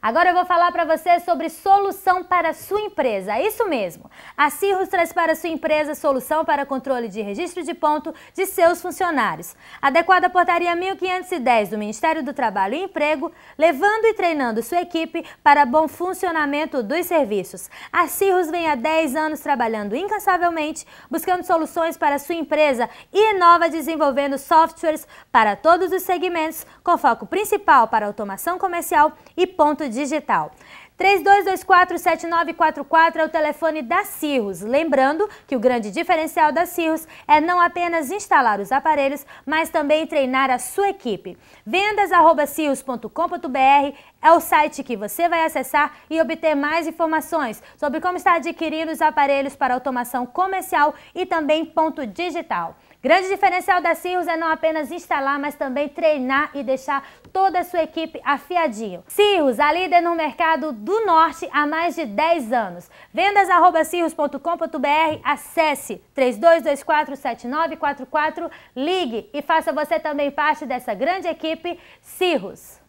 Agora eu vou falar para você sobre solução para sua empresa. É isso mesmo. A Cirrus traz para sua empresa solução para controle de registro de ponto de seus funcionários. Adequada à portaria 1510 do Ministério do Trabalho e Emprego, levando e treinando sua equipe para bom funcionamento dos serviços. A Cirrus vem há 10 anos trabalhando incansavelmente, buscando soluções para sua empresa e inova desenvolvendo softwares para todos os segmentos, com foco principal para automação comercial e ponto digital. 32247944 é o telefone da Cirrus. Lembrando que o grande diferencial da Cirrus é não apenas instalar os aparelhos, mas também treinar a sua equipe. Vendas@cirrus.com.br é o site que você vai acessar e obter mais informações sobre como está adquirindo os aparelhos para automação comercial e também ponto digital. Grande diferencial da Cirrus é não apenas instalar, mas também treinar e deixar toda a sua equipe afiadinho. Cirrus, a líder no mercado do do Norte há mais de 10 anos. Vendas@cirrus.com.br, acesse 32247944, ligue e faça você também parte dessa grande equipe Cirrus.